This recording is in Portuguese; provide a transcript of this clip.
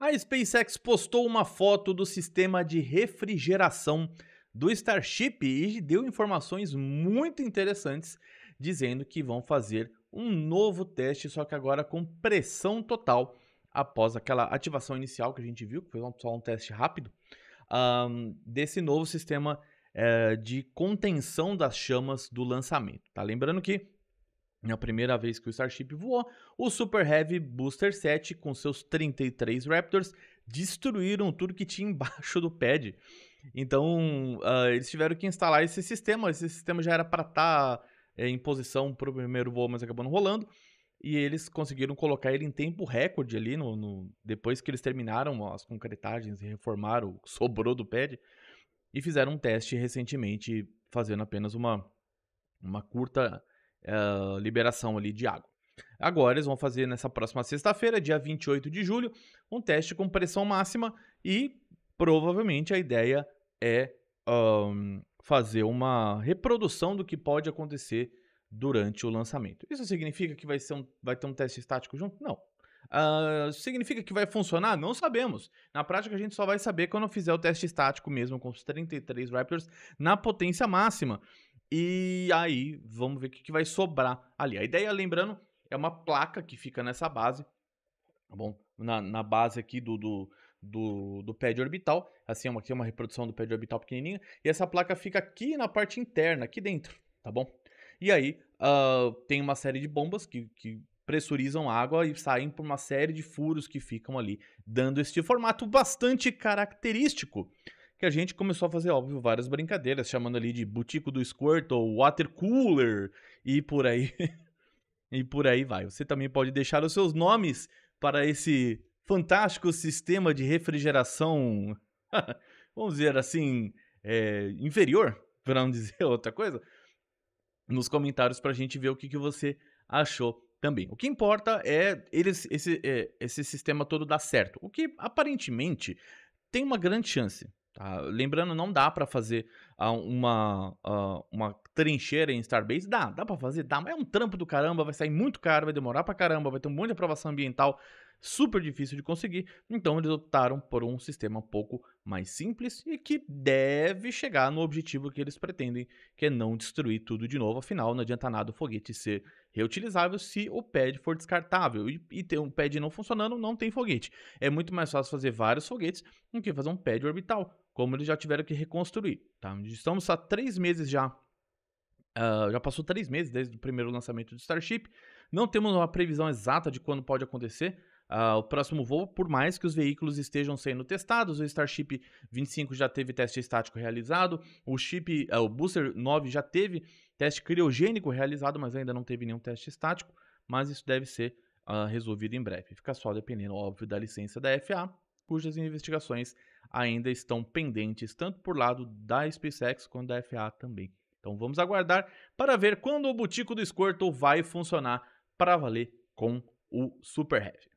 A SpaceX postou uma foto do sistema de refrigeração do Starship e deu informações muito interessantes, dizendo que vão fazer um novo teste, só que agora com pressão total, após aquela ativação inicial que a gente viu, que foi só um teste rápido, um, desse novo sistema é, de contenção das chamas do lançamento. Tá? Lembrando que na é a primeira vez que o Starship voou. O Super Heavy Booster 7, com seus 33 Raptors, destruíram tudo que tinha embaixo do pad. Então, uh, eles tiveram que instalar esse sistema. Esse sistema já era para estar tá, é, em posição para o primeiro voo, mas acabou não rolando. E eles conseguiram colocar ele em tempo recorde ali, no, no, depois que eles terminaram as concretagens e reformaram, sobrou do pad. E fizeram um teste recentemente, fazendo apenas uma, uma curta uh, liberação ali de água. Agora eles vão fazer nessa próxima sexta-feira, dia 28 de julho, um teste com pressão máxima e provavelmente a ideia é um, fazer uma reprodução do que pode acontecer durante o lançamento. Isso significa que vai, ser um, vai ter um teste estático junto? Não. Uh, significa que vai funcionar? Não sabemos. Na prática, a gente só vai saber quando fizer o teste estático mesmo com os 33 Raptors na potência máxima. E aí, vamos ver o que, que vai sobrar ali. A ideia, lembrando, é uma placa que fica nessa base, tá bom? Na, na base aqui do, do, do, do pad orbital. Assim, é aqui é uma reprodução do pad orbital pequenininha. E essa placa fica aqui na parte interna, aqui dentro, tá bom? E aí, uh, tem uma série de bombas que, que pressurizam água e saem por uma série de furos que ficam ali, dando este formato bastante característico que a gente começou a fazer, óbvio, várias brincadeiras, chamando ali de Butico do Squirtle, Water Cooler e por aí. e por aí vai. Você também pode deixar os seus nomes para esse fantástico sistema de refrigeração, vamos dizer assim, é, inferior, para não dizer outra coisa, nos comentários para a gente ver o que, que você achou também. O que importa é eles, esse, é, esse sistema todo dar certo. O que aparentemente tem uma grande chance. Tá? Lembrando, não dá para fazer uh, uma, uh, uma trincheira em Starbase. Dá, dá para fazer, dá, mas é um trampo do caramba, vai sair muito caro, vai demorar para caramba, vai ter um monte de aprovação ambiental super difícil de conseguir. Então eles optaram por um sistema um pouco mais simples e que deve chegar no objetivo que eles pretendem, que é não destruir tudo de novo. Afinal, não adianta nada o foguete ser reutilizável se o pad for descartável. E, e ter um pad não funcionando, não tem foguete. É muito mais fácil fazer vários foguetes do que fazer um pad orbital como eles já tiveram que reconstruir. Tá? Estamos há três meses já. Uh, já passou três meses desde o primeiro lançamento do Starship. Não temos uma previsão exata de quando pode acontecer, Uh, o próximo voo, por mais que os veículos estejam sendo testados, o Starship 25 já teve teste estático realizado, o chip, uh, o Booster 9 já teve teste criogênico realizado, mas ainda não teve nenhum teste estático, mas isso deve ser uh, resolvido em breve. Fica só dependendo, óbvio, da licença da FAA cujas investigações ainda estão pendentes, tanto por lado da SpaceX quanto da FAA também. Então vamos aguardar para ver quando o Botico do Escorto vai funcionar para valer com o Super Heavy.